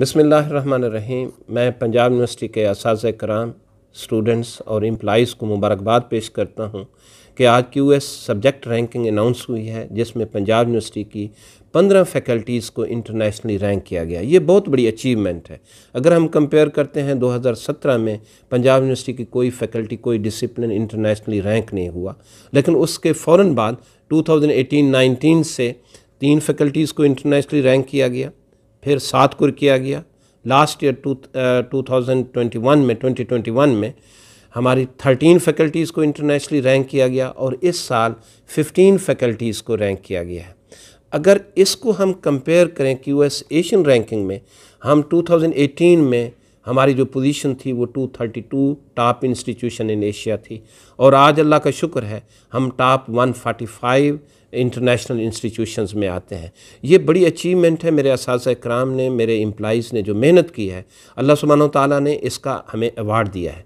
बसमीम मैं पंजाब यूनिवर्सिटी के इस कराम स्टूडेंट्स और एम्प्लाइज़ को मुबारकबाद पेश करता हूँ कि आज Q S subject ranking announce हुई है जिसमें पंजाब यूनिवर्सिटी की पंद्रह फैकल्टीज़ को इंटरनेशनली रैंक किया गया ये बहुत बड़ी अचीवमेंट है अगर हम कंपेयर करते हैं 2017 में पंजाब यूनिवर्सिटी की कोई फैकल्टी कोई डिसिप्लिन इंटरनेशनली रैंक नहीं हुआ लेकिन उसके फ़ौर बाद 2018-19 से तीन फैकल्टीज़ को इंटरनेशनली रैंक किया गया फिर सात कुर किया गया last year two two thousand twenty one में ट्वेंटी ट्वेंटी वन में हमारी थर्टीन फैकल्टीज़ को इंटरनेशनली रैंक किया गया और इस साल फिफ्टीन फैकल्टीज़ को रैंक किया गया है अगर इसको हम कंपेयर करें कि यूएस एशियन रैंकिंग में हम 2018 में हमारी जो पोजीशन थी वो 232 टॉप इंस्टीट्यूशन इन एशिया थी और आज अल्लाह का शुक्र है हम टॉप 145 इंटरनेशनल इंस्टीट्यूशंस में आते हैं ये बड़ी अचीवमेंट है मेरे इस कराम ने मेरे एम्प्लाइज़ ने जो मेहनत की है अल्लाह सुबहान तला ने इसका हमें अवार्ड दिया है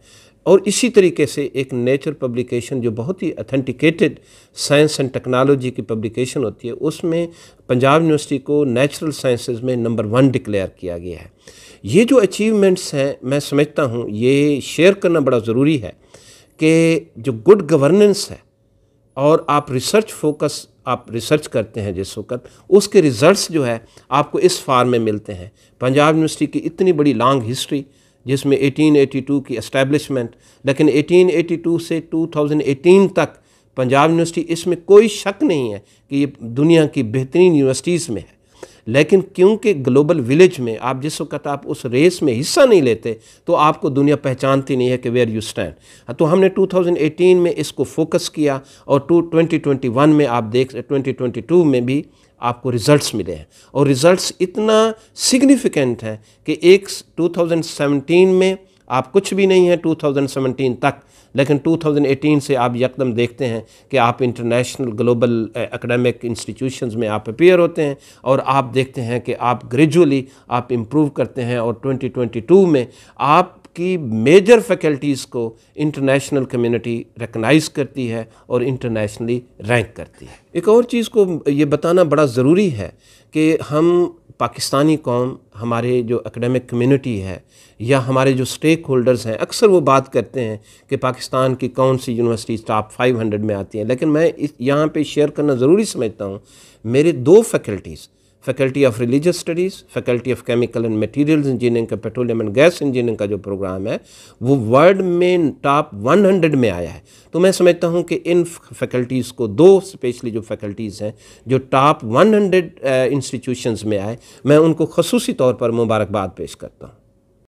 और इसी तरीके से एक नेचर पब्लिकेशन जो बहुत ही अथेंटिकेटेड साइंस एंड टेक्नोलॉजी की पब्लिकेशन होती है उसमें पंजाब यूनिवर्सिटी को नेचुरल साइंसेज में नंबर वन डिक्लेयर किया गया है ये जो अचीवमेंट्स हैं मैं समझता हूँ ये शेयर करना बड़ा ज़रूरी है कि जो गुड गवर्नेंस है और आप रिसर्च फोकस आप रिसर्च करते हैं जिस वक्त उसके रिज़ल्ट्स जो है आपको इस फार्म में मिलते हैं पंजाब यूनिवर्सिटी की इतनी बड़ी लॉन्ग हिस्ट्री जिसमें 1882 की एस्टेब्लिशमेंट लेकिन 1882 से 2018 तक पंजाब यूनिवर्सिटी इसमें कोई शक नहीं है कि ये दुनिया की बेहतरीन यूनिवर्सिटीज़ में है लेकिन क्योंकि ग्लोबल विलेज में आप जिस वक्त आप उस रेस में हिस्सा नहीं लेते तो आपको दुनिया पहचानती नहीं है कि वेयर यू स्टैंड तो हमने 2018 में इसको फोकस किया और टू में आप देख ट्वेंटी में भी आपको रिज़ल्ट्स मिले हैं और रिज़ल्ट्स इतना सिग्निफिकेंट है कि एक 2017 में आप कुछ भी नहीं हैं 2017 तक लेकिन 2018 से आप यकदम देखते हैं कि आप इंटरनेशनल ग्लोबल एकेडमिक इंस्टीट्यूशंस में आप अपेयर होते हैं और आप देखते हैं कि आप ग्रेजुअली आप इम्प्रूव करते हैं और 2022 में आप की मेजर फैकल्टीज़ को इंटरनेशनल कम्युनिटी रिकनाइज़ करती है और इंटरनेशनली रैंक करती है एक और चीज़ को ये बताना बड़ा ज़रूरी है कि हम पाकिस्तानी कौम हमारे जो एकेडमिक कम्युनिटी है या हमारे जो स्टेक होल्डर्स हैं अक्सर वो बात करते हैं कि पाकिस्तान की कौन सी यूनिवर्सिटीज़ टॉप 500 में आती हैं लेकिन मैं इस यहाँ पे शेयर करना ज़रूरी समझता हूँ मेरे दो faculties faculty of religious studies faculty of chemical and materials engineering का पेट्रोलियम एंड गैस इंजीनियरिंग का जो प्रोग्राम है वो वर्ल्ड में टॉप 100 में आया है तो मैं समझता हूँ कि इन फैकल्टीज़ को दो स्पेशली जो फैकल्टीज़ हैं जो टॉप 100 इंस्टीट्यूशंस में आए मैं उनको खसूसी तौर पर मुबारकबाद पेश करता हूँ